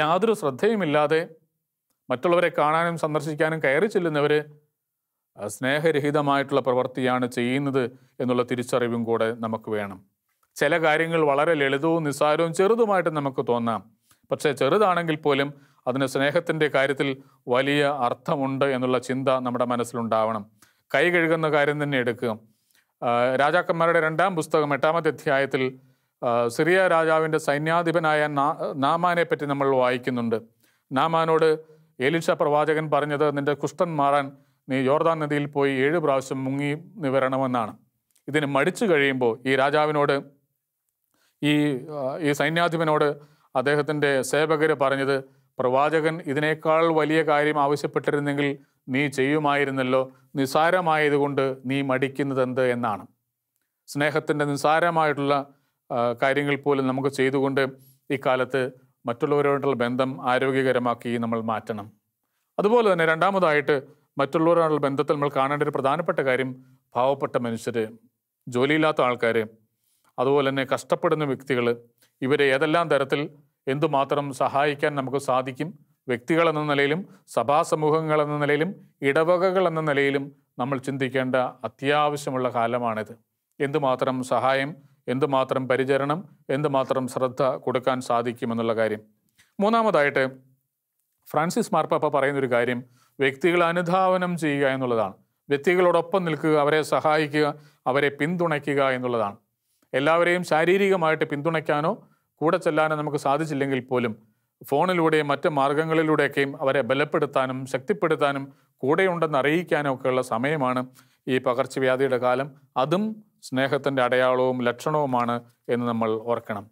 യാതൊരു ശ്രദ്ധയുമില്ലാതെ മറ്റുള്ളവരെ കാണാനും സന്ദർശിക്കാനും കയറി ചെല്ലുന്നവർ സ്നേഹരഹിതമായിട്ടുള്ള പ്രവൃത്തിയാണ് ചെയ്യുന്നത് എന്നുള്ള തിരിച്ചറിവും കൂടെ നമുക്ക് വേണം ചില കാര്യങ്ങൾ വളരെ ലളിതവും നിസ്സാരവും ചെറുതുമായിട്ട് നമുക്ക് തോന്നാം പക്ഷേ ചെറുതാണെങ്കിൽ പോലും അതിന് സ്നേഹത്തിൻ്റെ കാര്യത്തിൽ വലിയ അർത്ഥമുണ്ട് എന്നുള്ള ചിന്ത നമ്മുടെ മനസ്സിലുണ്ടാവണം കൈ കഴുകുന്ന കാര്യം തന്നെ എടുക്കുക രാജാക്കന്മാരുടെ രണ്ടാം പുസ്തകം എട്ടാമത്തെ അധ്യായത്തിൽ സിറിയ രാജാവിൻ്റെ സൈന്യാധിപനായ നാമാനെ പറ്റി നമ്മൾ വായിക്കുന്നുണ്ട് നാമാനോട് ഏലിഷ പ്രവാചകൻ പറഞ്ഞത് നിന്റെ കുഷ്ഠൻ മാറാൻ നീ ജോർദാൻ നദിയിൽ പോയി ഏഴ് പ്രാവശ്യം മുങ്ങി നിവരണമെന്നാണ് ഇതിന് മടിച്ചു കഴിയുമ്പോൾ ഈ രാജാവിനോട് ഈ ഈ സൈന്യാധിപനോട് അദ്ദേഹത്തിൻ്റെ സേവകർ പറഞ്ഞത് പ്രവാചകൻ ഇതിനേക്കാൾ വലിയ കാര്യം ആവശ്യപ്പെട്ടിരുന്നെങ്കിൽ നീ ചെയ്യുമായിരുന്നല്ലോ നിസാരമായതുകൊണ്ട് നീ എന്ത് എന്നാണ് സ്നേഹത്തിൻ്റെ നിസാരമായിട്ടുള്ള കാര്യങ്ങൾ പോലും നമുക്ക് ചെയ്തുകൊണ്ട് ഇക്കാലത്ത് മറ്റുള്ളവരുമായിട്ടുള്ള ബന്ധം ആരോഗ്യകരമാക്കി നമ്മൾ മാറ്റണം അതുപോലെ തന്നെ രണ്ടാമതായിട്ട് മറ്റുള്ളവരുമായുള്ള ബന്ധത്തിൽ നമ്മൾ കാണേണ്ട ഒരു പ്രധാനപ്പെട്ട കാര്യം പാവപ്പെട്ട മനുഷ്യർ ജോലിയില്ലാത്ത ആൾക്കാർ അതുപോലെ തന്നെ കഷ്ടപ്പെടുന്ന വ്യക്തികൾ ഇവരെ ഏതെല്ലാം തരത്തിൽ എന്തുമാത്രം സഹായിക്കാൻ നമുക്ക് സാധിക്കും വ്യക്തികൾ എന്ന നിലയിലും സഭാ സമൂഹങ്ങൾ എന്ന നിലയിലും ഇടവകകൾ എന്ന നിലയിലും നമ്മൾ ചിന്തിക്കേണ്ട അത്യാവശ്യമുള്ള കാലമാണിത് എന്തുമാത്രം സഹായം എന്തുമാത്രം പരിചരണം എന്തുമാത്രം ശ്രദ്ധ കൊടുക്കാൻ സാധിക്കുമെന്നുള്ള കാര്യം മൂന്നാമതായിട്ട് ഫ്രാൻസിസ് മാർപ്പാപ്പ പറയുന്നൊരു കാര്യം വ്യക്തികൾ അനുധാവനം ചെയ്യുക എന്നുള്ളതാണ് വ്യക്തികളോടൊപ്പം നിൽക്കുക അവരെ സഹായിക്കുക അവരെ പിന്തുണയ്ക്കുക എന്നുള്ളതാണ് എല്ലാവരെയും ശാരീരികമായിട്ട് പിന്തുണയ്ക്കാനോ കൂടെ ചെല്ലാനോ നമുക്ക് സാധിച്ചില്ലെങ്കിൽ പോലും ഫോണിലൂടെയും മറ്റ് മാർഗങ്ങളിലൂടെയൊക്കെയും അവരെ ബലപ്പെടുത്താനും ശക്തിപ്പെടുത്താനും കൂടെയുണ്ടെന്ന് അറിയിക്കാനും ഒക്കെയുള്ള സമയമാണ് ഈ പകർച്ചവ്യാധിയുടെ കാലം അതും സ്നേഹത്തിൻ്റെ അടയാളവും ലക്ഷണവുമാണ് എന്ന് നമ്മൾ ഓർക്കണം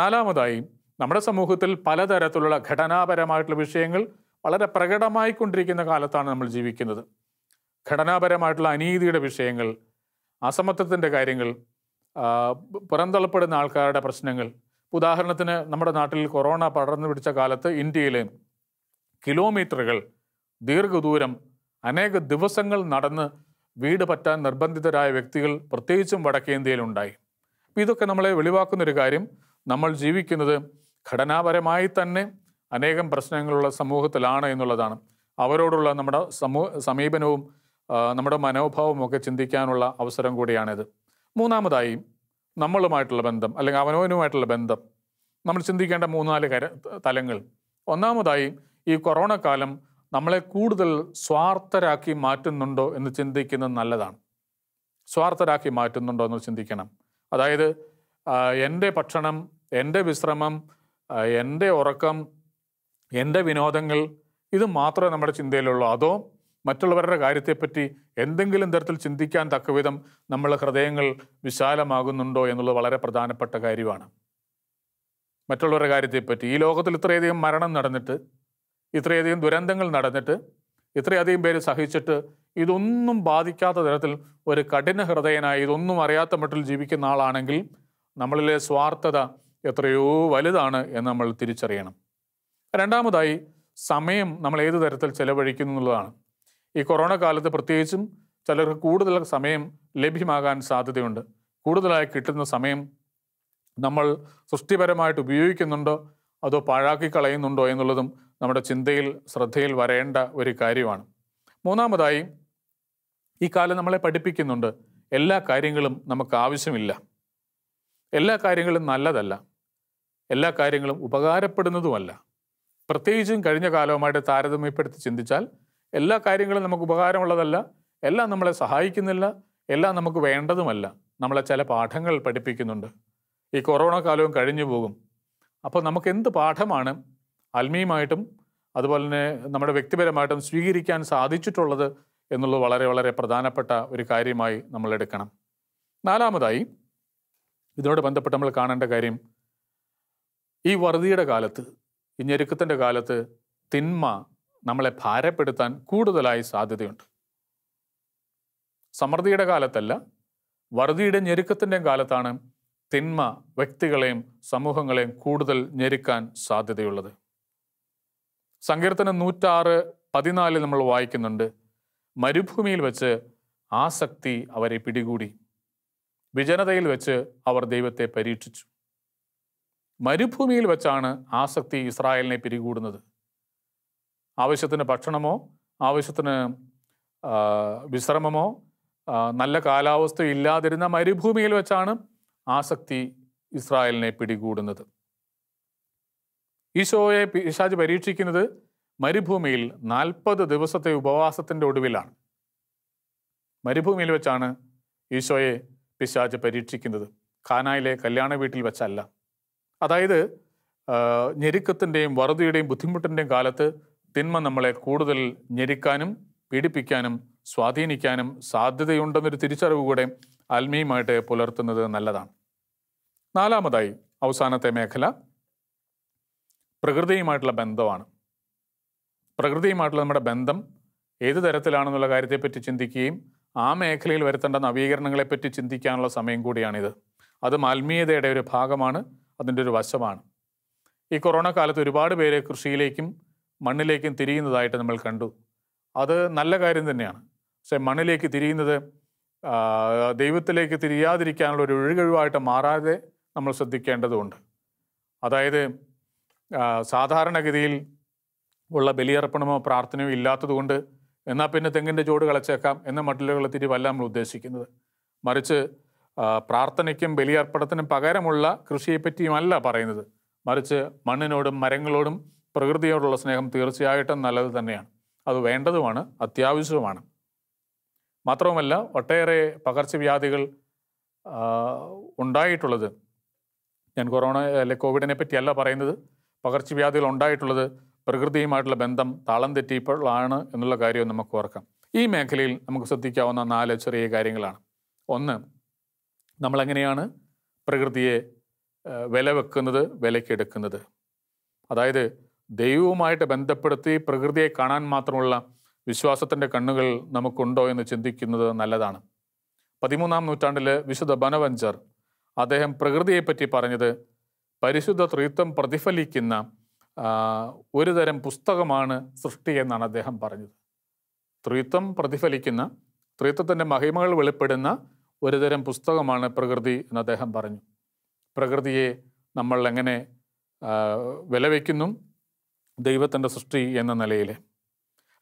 നാലാമതായി നമ്മുടെ സമൂഹത്തിൽ പലതരത്തിലുള്ള ഘടനാപരമായിട്ടുള്ള വിഷയങ്ങൾ വളരെ പ്രകടമായിക്കൊണ്ടിരിക്കുന്ന കാലത്താണ് നമ്മൾ ജീവിക്കുന്നത് ഘടനാപരമായിട്ടുള്ള അനീതിയുടെ വിഷയങ്ങൾ അസമത്വത്തിൻ്റെ കാര്യങ്ങൾ പുറന്തള്ളപ്പെടുന്ന ആൾക്കാരുടെ പ്രശ്നങ്ങൾ ഉദാഹരണത്തിന് നമ്മുടെ നാട്ടിൽ കൊറോണ പടർന്നു പിടിച്ച കാലത്ത് ഇന്ത്യയിൽ കിലോമീറ്ററുകൾ ദീർഘദൂരം അനേക ദിവസങ്ങൾ നടന്ന് വീട് പറ്റാൻ നിർബന്ധിതരായ വ്യക്തികൾ പ്രത്യേകിച്ചും വടക്കേന്ത്യയിലുണ്ടായി അപ്പം ഇതൊക്കെ നമ്മളെ വെളിവാക്കുന്നൊരു കാര്യം നമ്മൾ ജീവിക്കുന്നത് ഘടനാപരമായി തന്നെ അനേകം പ്രശ്നങ്ങളുള്ള സമൂഹത്തിലാണ് എന്നുള്ളതാണ് അവരോടുള്ള നമ്മുടെ സമൂഹ സമീപനവും നമ്മുടെ മനോഭാവവും ഒക്കെ ചിന്തിക്കാനുള്ള അവസരം കൂടിയാണിത് മൂന്നാമതായി നമ്മളുമായിട്ടുള്ള ബന്ധം അല്ലെങ്കിൽ അവനവനുമായിട്ടുള്ള ബന്ധം നമ്മൾ ചിന്തിക്കേണ്ട മൂന്നാല് കര തലങ്ങൾ ഒന്നാമതായി ഈ കൊറോണ കാലം നമ്മളെ കൂടുതൽ സ്വാർത്ഥരാക്കി മാറ്റുന്നുണ്ടോ എന്ന് ചിന്തിക്കുന്നത് നല്ലതാണ് സ്വാർത്ഥരാക്കി മാറ്റുന്നുണ്ടോ എന്ന് ചിന്തിക്കണം അതായത് എൻ്റെ ഭക്ഷണം എൻ്റെ വിശ്രമം എൻ്റെ ഉറക്കം എൻ്റെ വിനോദങ്ങൾ ഇത് മാത്രമേ നമ്മുടെ ചിന്തയിലുള്ളൂ അതോ മറ്റുള്ളവരുടെ കാര്യത്തെപ്പറ്റി എന്തെങ്കിലും തരത്തിൽ ചിന്തിക്കാൻ തക്കവിധം നമ്മളെ ഹൃദയങ്ങൾ വിശാലമാകുന്നുണ്ടോ എന്നുള്ളത് വളരെ പ്രധാനപ്പെട്ട കാര്യമാണ് മറ്റുള്ളവരുടെ കാര്യത്തെപ്പറ്റി ഈ ലോകത്തിൽ ഇത്രയധികം മരണം നടന്നിട്ട് ഇത്രയധികം ദുരന്തങ്ങൾ നടന്നിട്ട് ഇത്രയധികം പേര് സഹിച്ചിട്ട് ഇതൊന്നും ബാധിക്കാത്ത തരത്തിൽ ഒരു കഠിന ഹൃദയനായി ഇതൊന്നും അറിയാത്ത മട്ടിൽ ജീവിക്കുന്ന ആളാണെങ്കിൽ നമ്മളിലെ സ്വാർത്ഥത എത്രയോ വലുതാണ് എന്ന് നമ്മൾ തിരിച്ചറിയണം രണ്ടാമതായി സമയം നമ്മൾ ഏത് തരത്തിൽ ചെലവഴിക്കുന്നു എന്നുള്ളതാണ് ഈ കൊറോണ കാലത്ത് പ്രത്യേകിച്ചും ചിലർക്ക് കൂടുതൽ സമയം ലഭ്യമാകാൻ സാധ്യതയുണ്ട് കൂടുതലായി കിട്ടുന്ന സമയം നമ്മൾ സൃഷ്ടിപരമായിട്ട് ഉപയോഗിക്കുന്നുണ്ടോ അതോ പാഴാക്കി കളയുന്നുണ്ടോ എന്നുള്ളതും നമ്മുടെ ചിന്തയിൽ ശ്രദ്ധയിൽ വരേണ്ട ഒരു കാര്യമാണ് മൂന്നാമതായി ഈ കാലം നമ്മളെ പഠിപ്പിക്കുന്നുണ്ട് എല്ലാ കാര്യങ്ങളും നമുക്ക് ആവശ്യമില്ല എല്ലാ കാര്യങ്ങളും നല്ലതല്ല എല്ലാ കാര്യങ്ങളും ഉപകാരപ്പെടുന്നതുമല്ല പ്രത്യേകിച്ചും കഴിഞ്ഞ കാലവുമായിട്ട് താരതമ്യപ്പെടുത്തി ചിന്തിച്ചാൽ എല്ലാ കാര്യങ്ങളും നമുക്ക് ഉപകാരമുള്ളതല്ല എല്ലാം നമ്മളെ സഹായിക്കുന്നില്ല എല്ലാം നമുക്ക് വേണ്ടതുമല്ല നമ്മളെ ചില പാഠങ്ങൾ പഠിപ്പിക്കുന്നുണ്ട് ഈ കൊറോണ കാലവും കഴിഞ്ഞു പോകും അപ്പോൾ നമുക്ക് എന്ത് പാഠമാണ് ആത്മീയമായിട്ടും അതുപോലെ തന്നെ നമ്മുടെ വ്യക്തിപരമായിട്ടും സ്വീകരിക്കാൻ സാധിച്ചിട്ടുള്ളത് എന്നുള്ളത് വളരെ വളരെ പ്രധാനപ്പെട്ട ഒരു കാര്യമായി നമ്മൾ എടുക്കണം നാലാമതായി ഇതിനോട് ബന്ധപ്പെട്ട് നമ്മൾ കാണേണ്ട കാര്യം ഈ വറുതിയുടെ കാലത്ത് ഈ ഞെരുക്കത്തിൻ്റെ കാലത്ത് തിന്മ നമ്മളെ ഭാരപ്പെടുത്താൻ കൂടുതലായി സാധ്യതയുണ്ട് സമൃദ്ധിയുടെ കാലത്തല്ല വറുതിയുടെ ഞെരുക്കത്തിൻ്റെയും കാലത്താണ് തിന്മ വ്യക്തികളെയും സമൂഹങ്ങളെയും കൂടുതൽ ഞെരുക്കാൻ സാധ്യതയുള്ളത് സങ്കീർത്തനം നൂറ്റാറ് പതിനാലിൽ നമ്മൾ വായിക്കുന്നുണ്ട് മരുഭൂമിയിൽ വെച്ച് ആസക്തി അവരെ പിടികൂടി വിജനതയിൽ വെച്ച് അവർ ദൈവത്തെ പരീക്ഷിച്ചു മരുഭൂമിയിൽ വെച്ചാണ് ആസക്തി ഇസ്രായേലിനെ പിരികൂടുന്നത് ആവശ്യത്തിന് ഭക്ഷണമോ ആവശ്യത്തിന് വിശ്രമമോ നല്ല കാലാവസ്ഥ ഇല്ലാതിരുന്ന മരുഭൂമിയിൽ വെച്ചാണ് ആസക്തി ഇസ്രായേലിനെ പിടികൂടുന്നത് ഈശോയെ പിശാജ് പരീക്ഷിക്കുന്നത് മരുഭൂമിയിൽ നാൽപ്പത് ദിവസത്തെ ഉപവാസത്തിൻ്റെ ഒടുവിലാണ് മരുഭൂമിയിൽ വെച്ചാണ് ഈശോയെ പിശാജ് പരീക്ഷിക്കുന്നത് കാനായിലെ കല്യാണ വീട്ടിൽ വെച്ചല്ല അതായത് ഞെരുക്കത്തിൻ്റെയും വറുതിയുടെയും ബുദ്ധിമുട്ടിൻ്റെയും കാലത്ത് തിന്മ നമ്മളെ കൂടുതൽ ഞെരുക്കാനും പീഡിപ്പിക്കാനും സ്വാധീനിക്കാനും സാധ്യതയുണ്ടെന്നൊരു തിരിച്ചറിവ് കൂടെ ആത്മീയമായിട്ട് പുലർത്തുന്നത് നല്ലതാണ് നാലാമതായി അവസാനത്തെ മേഖല പ്രകൃതിയുമായിട്ടുള്ള ബന്ധമാണ് പ്രകൃതിയുമായിട്ടുള്ള നമ്മുടെ ബന്ധം ഏത് തരത്തിലാണെന്നുള്ള കാര്യത്തെപ്പറ്റി ചിന്തിക്കുകയും ആ മേഖലയിൽ വരുത്തേണ്ട നവീകരണങ്ങളെപ്പറ്റി ചിന്തിക്കാനുള്ള സമയം കൂടിയാണിത് അത് ആത്മീയതയുടെ ഒരു ഭാഗമാണ് അതിൻ്റെ ഒരു വശമാണ് ഈ കൊറോണ കാലത്ത് ഒരുപാട് പേര് കൃഷിയിലേക്കും മണ്ണിലേക്കും തിരിയുന്നതായിട്ട് നമ്മൾ കണ്ടു അത് നല്ല കാര്യം തന്നെയാണ് പക്ഷേ മണ്ണിലേക്ക് തിരിയുന്നത് ദൈവത്തിലേക്ക് തിരിയാതിരിക്കാനുള്ള ഒരു ഒഴികഴിവായിട്ട് മാറാതെ നമ്മൾ ശ്രദ്ധിക്കേണ്ടതുണ്ട് അതായത് സാധാരണഗതിയിൽ ഉള്ള ബലിയർപ്പണമോ പ്രാർത്ഥനയോ ഇല്ലാത്തതുകൊണ്ട് എന്നാൽ പിന്നെ തെങ്ങിൻ്റെ ചൂട് കളച്ചേക്കാം എന്ന മട്ടിലുള്ള തിരിവല്ല നമ്മൾ ഉദ്ദേശിക്കുന്നത് മറിച്ച് പ്രാർത്ഥനയ്ക്കും ബലിയർപ്പണത്തിനും പകരമുള്ള കൃഷിയെപ്പറ്റിയുമല്ല പറയുന്നത് മറിച്ച് മണ്ണിനോടും മരങ്ങളോടും പ്രകൃതിയോടുള്ള സ്നേഹം തീർച്ചയായിട്ടും നല്ലത് തന്നെയാണ് അത് വേണ്ടതുമാണ് അത്യാവശ്യവുമാണ് മാത്രവുമല്ല ഒട്ടേറെ പകർച്ചവ്യാധികൾ ഉണ്ടായിട്ടുള്ളത് ഞാൻ കൊറോണ അല്ലെ കോവിഡിനെ പറ്റിയല്ല പറയുന്നത് പകർച്ചവ്യാധികൾ ഉണ്ടായിട്ടുള്ളത് പ്രകൃതിയുമായിട്ടുള്ള ബന്ധം താളം തെറ്റിയപ്പോഴാണ് എന്നുള്ള കാര്യവും നമുക്ക് ഓർക്കാം ഈ മേഖലയിൽ നമുക്ക് ശ്രദ്ധിക്കാവുന്ന നാല് ചെറിയ കാര്യങ്ങളാണ് ഒന്ന് നമ്മളെങ്ങനെയാണ് പ്രകൃതിയെ വില വെക്കുന്നത് വിലക്കെടുക്കുന്നത് അതായത് ദൈവവുമായിട്ട് ബന്ധപ്പെടുത്തി പ്രകൃതിയെ കാണാൻ മാത്രമുള്ള വിശ്വാസത്തിൻ്റെ കണ്ണുകൾ നമുക്കുണ്ടോ എന്ന് ചിന്തിക്കുന്നത് നല്ലതാണ് പതിമൂന്നാം നൂറ്റാണ്ടിൽ വിശുദ്ധ ബനവഞ്ചർ അദ്ദേഹം പ്രകൃതിയെപ്പറ്റി പറഞ്ഞത് പരിശുദ്ധ ത്രിത്വം പ്രതിഫലിക്കുന്ന ഒരു തരം പുസ്തകമാണ് സൃഷ്ടി എന്നാണ് അദ്ദേഹം പറഞ്ഞത് ത്രിത്വം പ്രതിഫലിക്കുന്ന ത്രിത്വത്തിൻ്റെ മഹിമകൾ വെളിപ്പെടുന്ന ഒരുതരം പുസ്തകമാണ് പ്രകൃതി എന്ന് അദ്ദേഹം പറഞ്ഞു പ്രകൃതിയെ നമ്മൾ എങ്ങനെ വിലവയ്ക്കുന്നു ദൈവത്തിൻ്റെ സൃഷ്ടി എന്ന നിലയിൽ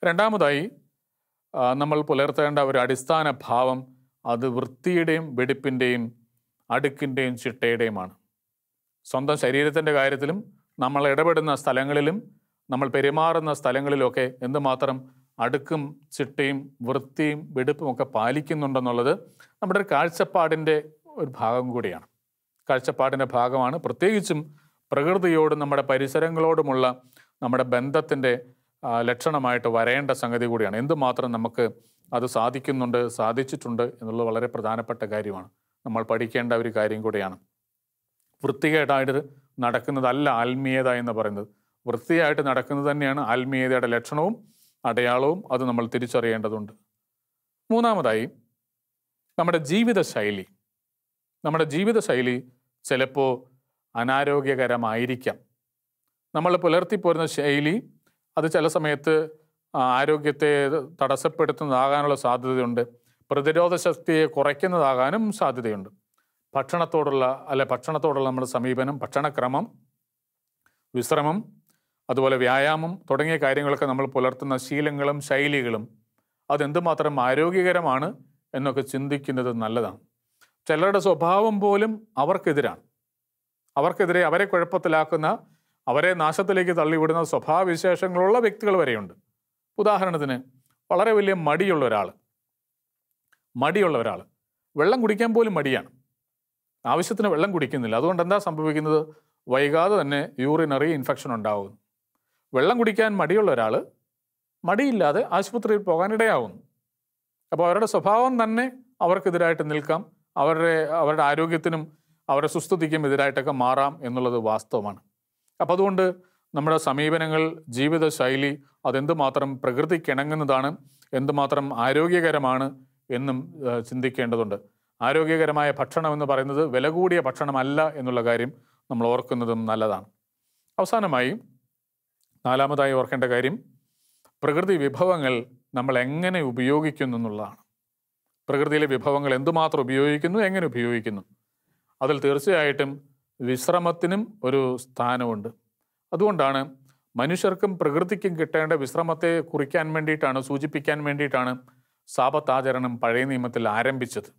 രണ്ടാമതായി നമ്മൾ പുലർത്തേണ്ട ഒരു അടിസ്ഥാന ഭാവം അത് വൃത്തിയുടെയും വെടിപ്പിൻ്റെയും അടുക്കിൻ്റെയും ചിട്ടയുടെയുമാണ് സ്വന്തം ശരീരത്തിൻ്റെ കാര്യത്തിലും നമ്മൾ ഇടപെടുന്ന സ്ഥലങ്ങളിലും നമ്മൾ പെരുമാറുന്ന സ്ഥലങ്ങളിലൊക്കെ എന്തുമാത്രം അടുക്കും ചിട്ടയും വൃത്തിയും വെടുപ്പും ഒക്കെ പാലിക്കുന്നുണ്ടെന്നുള്ളത് നമ്മുടെ ഒരു കാഴ്ചപ്പാടിൻ്റെ ഒരു ഭാഗം കൂടിയാണ് കാഴ്ചപ്പാടിൻ്റെ ഭാഗമാണ് പ്രത്യേകിച്ചും പ്രകൃതിയോടും നമ്മുടെ പരിസരങ്ങളോടുമുള്ള നമ്മുടെ ബന്ധത്തിൻ്റെ ലക്ഷണമായിട്ട് വരേണ്ട സംഗതി കൂടിയാണ് എന്തുമാത്രം നമുക്ക് അത് സാധിക്കുന്നുണ്ട് സാധിച്ചിട്ടുണ്ട് എന്നുള്ളത് വളരെ പ്രധാനപ്പെട്ട കാര്യമാണ് നമ്മൾ പഠിക്കേണ്ട ഒരു കാര്യം കൂടിയാണ് വൃത്തികേടായിട്ട് നടക്കുന്നതല്ല ആത്മീയത എന്ന് പറയുന്നത് വൃത്തിയായിട്ട് നടക്കുന്നത് തന്നെയാണ് ആത്മീയതയുടെ ലക്ഷണവും അടയാളവും അത് നമ്മൾ തിരിച്ചറിയേണ്ടതുണ്ട് മൂന്നാമതായി നമ്മുടെ ജീവിതശൈലി നമ്മുടെ ജീവിതശൈലി ചിലപ്പോൾ അനാരോഗ്യകരമായിരിക്കാം നമ്മൾ പുലർത്തിപ്പോരുന്ന ശൈലി അത് ചില സമയത്ത് ആരോഗ്യത്തെ തടസ്സപ്പെടുത്തുന്നതാകാനുള്ള സാധ്യതയുണ്ട് പ്രതിരോധ ശക്തിയെ കുറയ്ക്കുന്നതാകാനും സാധ്യതയുണ്ട് ഭക്ഷണത്തോടുള്ള അല്ലെ ഭക്ഷണത്തോടുള്ള നമ്മുടെ സമീപനം ഭക്ഷണക്രമം വിശ്രമം അതുപോലെ വ്യായാമം തുടങ്ങിയ കാര്യങ്ങളൊക്കെ നമ്മൾ പുലർത്തുന്ന ശീലങ്ങളും ശൈലികളും അതെന്തുമാത്രം ആരോഗ്യകരമാണ് എന്നൊക്കെ ചിന്തിക്കുന്നത് നല്ലതാണ് ചിലരുടെ സ്വഭാവം പോലും അവർക്കെതിരാണ് അവർക്കെതിരെ അവരെ കുഴപ്പത്തിലാക്കുന്ന അവരെ നാശത്തിലേക്ക് തള്ളിവിടുന്ന സ്വഭാവവിശേഷങ്ങളുള്ള വ്യക്തികൾ വരെയുണ്ട് ഉദാഹരണത്തിന് വളരെ വലിയ മടിയുള്ള ഒരാൾ മടിയുള്ള ഒരാൾ വെള്ളം കുടിക്കാൻ പോലും മടിയാണ് ആവശ്യത്തിന് വെള്ളം കുടിക്കുന്നില്ല അതുകൊണ്ട് എന്താ സംഭവിക്കുന്നത് വൈകാതെ തന്നെ യൂറിനറി ഇൻഫെക്ഷൻ ഉണ്ടാകുന്നു വെള്ളം കുടിക്കാൻ മടിയുള്ള ഒരാൾ മടിയില്ലാതെ ആശുപത്രിയിൽ പോകാനിടയാവുന്നു അപ്പോൾ അവരുടെ സ്വഭാവം തന്നെ അവർക്കെതിരായിട്ട് നിൽക്കാം അവരുടെ അവരുടെ ആരോഗ്യത്തിനും അവരുടെ സുസ്ഥിതിക്കും എതിരായിട്ടൊക്കെ മാറാം എന്നുള്ളത് വാസ്തവമാണ് അപ്പം അതുകൊണ്ട് നമ്മുടെ സമീപനങ്ങൾ ജീവിതശൈലി അതെന്തുമാത്രം പ്രകൃതിക്കിണങ്ങുന്നതാണ് എന്തുമാത്രം ആരോഗ്യകരമാണ് എന്നും ചിന്തിക്കേണ്ടതുണ്ട് ആരോഗ്യകരമായ ഭക്ഷണം എന്ന് പറയുന്നത് വില കൂടിയ ഭക്ഷണമല്ല എന്നുള്ള കാര്യം നമ്മൾ ഓർക്കുന്നതും നല്ലതാണ് അവസാനമായി നാലാമതായി ഓർക്കേണ്ട കാര്യം പ്രകൃതി വിഭവങ്ങൾ നമ്മൾ എങ്ങനെ ഉപയോഗിക്കുന്നു എന്നുള്ളതാണ് പ്രകൃതിയിലെ വിഭവങ്ങൾ എന്തുമാത്രം ഉപയോഗിക്കുന്നു എങ്ങനെ ഉപയോഗിക്കുന്നു അതിൽ തീർച്ചയായിട്ടും വിശ്രമത്തിനും ഒരു സ്ഥാനമുണ്ട് അതുകൊണ്ടാണ് മനുഷ്യർക്കും പ്രകൃതിക്കും കിട്ടേണ്ട വിശ്രമത്തെ കുറിക്കാൻ വേണ്ടിയിട്ടാണ് സൂചിപ്പിക്കാൻ വേണ്ടിയിട്ടാണ് സാപത്താചരണം പഴയ നിയമത്തിൽ ആരംഭിച്ചത്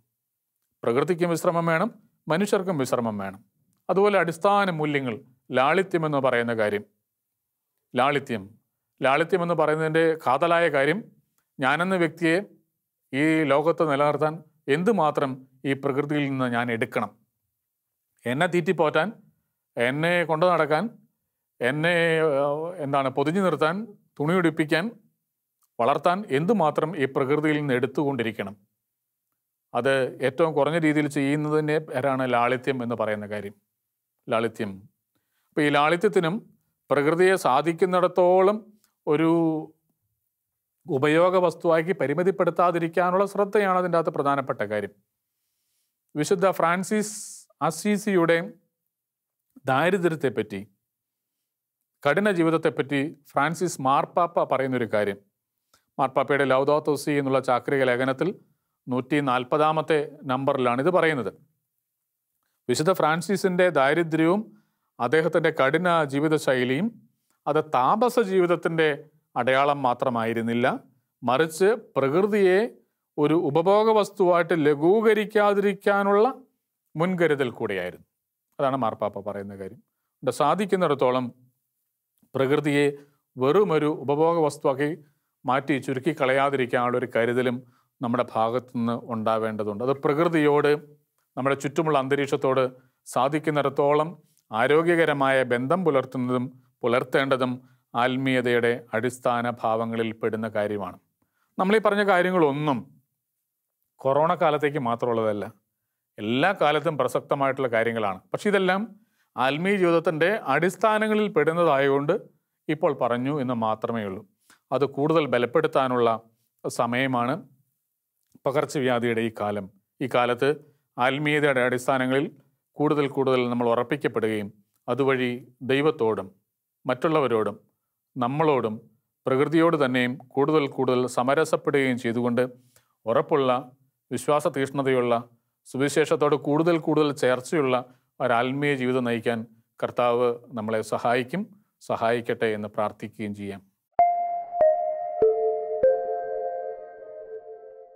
പ്രകൃതിക്കും വിശ്രമം വേണം മനുഷ്യർക്കും വിശ്രമം വേണം അതുപോലെ അടിസ്ഥാന മൂല്യങ്ങൾ ലാളിത്യം എന്ന് പറയുന്ന കാര്യം ലാളിത്യം ലാളിത്യം എന്ന് പറയുന്നതിൻ്റെ കാതലായ കാര്യം ഞാനെന്ന വ്യക്തിയെ ഈ ലോകത്ത് നിലനിർത്താൻ എന്തുമാത്രം ഈ പ്രകൃതിയിൽ നിന്ന് ഞാൻ എടുക്കണം എന്നെ തീറ്റിപ്പോറ്റാൻ എന്നെ കൊണ്ടു നടക്കാൻ എന്നെ എന്താണ് പൊതിഞ്ഞു നിർത്താൻ തുണിയുടിപ്പിക്കാൻ വളർത്താൻ എന്തുമാത്രം ഈ പ്രകൃതിയിൽ നിന്ന് എടുത്തുകൊണ്ടിരിക്കണം അത് ഏറ്റവും കുറഞ്ഞ രീതിയിൽ ചെയ്യുന്നതിൻ്റെ പേരാണ് ലാളിത്യം എന്ന് പറയുന്ന കാര്യം ലാളിത്യം അപ്പോൾ ഈ ലാളിത്യത്തിനും പ്രകൃതിയെ സാധിക്കുന്നിടത്തോളം ഒരു ഉപയോഗ വസ്തുവാക്കി പരിമിതിപ്പെടുത്താതിരിക്കാനുള്ള ശ്രദ്ധയാണ് അതിൻ്റെ അകത്ത് പ്രധാനപ്പെട്ട കാര്യം വിശുദ്ധ ഫ്രാൻസിസ് അസീസിയുടെ ദാരിദ്ര്യത്തെപ്പറ്റി കഠിന ജീവിതത്തെപ്പറ്റി ഫ്രാൻസിസ് മാർപ്പാപ്പ പറയുന്നൊരു കാര്യം മാർപ്പാപ്പയുടെ ലൗദോത്തോസി എന്നുള്ള ചാക്രിക ലേഖനത്തിൽ നൂറ്റി നാൽപ്പതാമത്തെ നമ്പറിലാണ് ഇത് പറയുന്നത് വിശുദ്ധ ഫ്രാൻസിസിൻ്റെ ദാരിദ്ര്യവും അദ്ദേഹത്തിൻ്റെ കഠിന ജീവിതശൈലിയും അത് താപസ ജീവിതത്തിൻ്റെ അടയാളം മാത്രമായിരുന്നില്ല മറിച്ച് പ്രകൃതിയെ ഒരു ഉപഭോഗ വസ്തുവായിട്ട് ലഘൂകരിക്കാതിരിക്കാനുള്ള മുൻകരുതൽ കൂടിയായിരുന്നു അതാണ് മാർപ്പാപ്പ പറയുന്ന കാര്യം അതുകൊണ്ട് സാധിക്കുന്നിടത്തോളം പ്രകൃതിയെ വെറുമൊരു ഉപഭോഗ വസ്തുവാക്കി മാറ്റി ചുരുക്കി കളയാതിരിക്കാനുള്ള ഒരു കരുതലും നമ്മുടെ ഭാഗത്തു നിന്ന് ഉണ്ടാവേണ്ടതുണ്ട് അത് പ്രകൃതിയോട് നമ്മുടെ ചുറ്റുമുള്ള അന്തരീക്ഷത്തോട് സാധിക്കുന്നിടത്തോളം ആരോഗ്യകരമായ ബന്ധം പുലർത്തുന്നതും പുലർത്തേണ്ടതും ആത്മീയതയുടെ അടിസ്ഥാന ഭാവങ്ങളിൽ പെടുന്ന കാര്യമാണ് നമ്മളീ പറഞ്ഞ കാര്യങ്ങളൊന്നും കൊറോണ കാലത്തേക്ക് മാത്രമുള്ളതല്ല എല്ലാ കാലത്തും പ്രസക്തമായിട്ടുള്ള കാര്യങ്ങളാണ് പക്ഷെ ഇതെല്ലാം ആത്മീയ ജീവിതത്തിൻ്റെ അടിസ്ഥാനങ്ങളിൽ പെടുന്നതായതുകൊണ്ട് ഇപ്പോൾ പറഞ്ഞു എന്ന് മാത്രമേ ഉള്ളൂ അത് കൂടുതൽ ബലപ്പെടുത്താനുള്ള സമയമാണ് പകർച്ചവ്യാധിയുടെ ഈ കാലം ഈ കാലത്ത് ആത്മീയതയുടെ അടിസ്ഥാനങ്ങളിൽ കൂടുതൽ കൂടുതൽ നമ്മൾ ഉറപ്പിക്കപ്പെടുകയും അതുവഴി ദൈവത്തോടും മറ്റുള്ളവരോടും നമ്മളോടും പ്രകൃതിയോട് തന്നെയും കൂടുതൽ കൂടുതൽ സമരസപ്പെടുകയും ചെയ്തുകൊണ്ട് ഉറപ്പുള്ള വിശ്വാസ തീഷ്ണതയുള്ള സുവിശേഷത്തോട് കൂടുതൽ കൂടുതൽ ചേർച്ചയുള്ള ഒരാത്മീയ ജീവിതം നയിക്കാൻ കർത്താവ് നമ്മളെ സഹായിക്കും സഹായിക്കട്ടെ എന്ന് പ്രാർത്ഥിക്കുകയും ചെയ്യാം